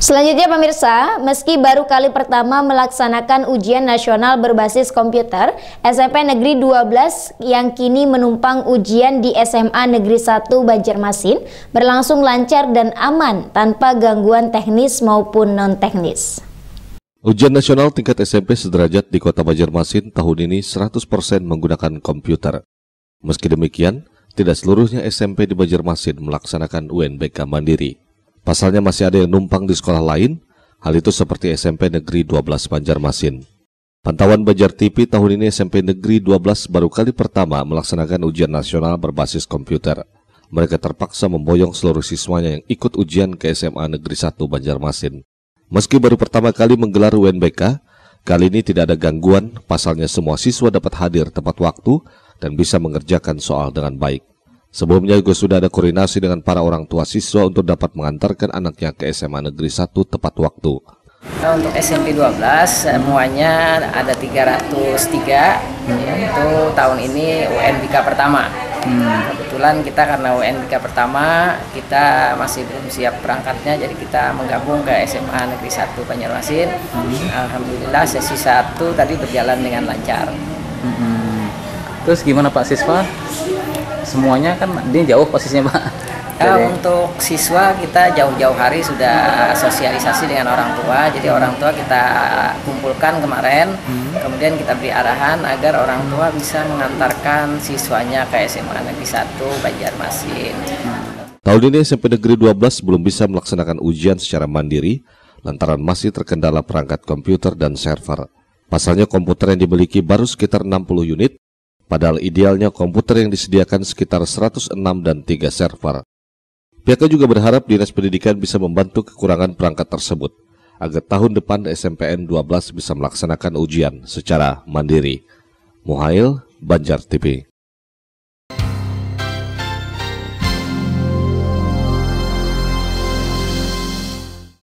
Selanjutnya pemirsa, meski baru kali pertama melaksanakan ujian nasional berbasis komputer, SMP Negeri 12 yang kini menumpang ujian di SMA Negeri 1 Banjarmasin berlangsung lancar dan aman tanpa gangguan teknis maupun non-teknis. Ujian nasional tingkat SMP sederajat di Kota Banjarmasin tahun ini 100% menggunakan komputer. Meski demikian, tidak seluruhnya SMP di Banjarmasin melaksanakan UNBK mandiri. Pasalnya masih ada yang numpang di sekolah lain, hal itu seperti SMP Negeri 12 Banjarmasin. Pantauan Banjar TV tahun ini SMP Negeri 12 baru kali pertama melaksanakan ujian nasional berbasis komputer. Mereka terpaksa memboyong seluruh siswanya yang ikut ujian ke SMA Negeri 1 Banjarmasin. Meski baru pertama kali menggelar UNBK, kali ini tidak ada gangguan, pasalnya semua siswa dapat hadir tepat waktu dan bisa mengerjakan soal dengan baik. Sebelumnya juga sudah ada koordinasi dengan para orang tua siswa untuk dapat mengantarkan anaknya ke SMA Negeri 1 tepat waktu. Nah, untuk SMP 12 semuanya ada 303 hmm. Ya, itu tahun ini UNBK pertama. Hmm. Kebetulan kita karena UNBK pertama kita masih belum siap perangkatnya, jadi kita menggabung ke SMA Negeri 1 Banjarmasin. Hmm. Alhamdulillah sesi 1 tadi berjalan dengan lancar. Hmm. Terus gimana Pak siswa? semuanya kan dia jauh posisinya pak ya, jadi. untuk siswa kita jauh-jauh hari sudah sosialisasi dengan orang tua jadi hmm. orang tua kita kumpulkan kemarin hmm. kemudian kita beri arahan agar orang tua bisa mengantarkan siswanya ke SMA Negeri 1 Banjarmasin hmm. tahun ini SMP Negeri 12 belum bisa melaksanakan ujian secara mandiri lantaran masih terkendala perangkat komputer dan server. Pasalnya komputer yang dimiliki baru sekitar 60 unit Padahal idealnya komputer yang disediakan sekitar 106 dan 3 server. Pihaknya juga berharap Dinas Pendidikan bisa membantu kekurangan perangkat tersebut agar tahun depan SMPN 12 bisa melaksanakan ujian secara mandiri. Muhail, Banjar TV.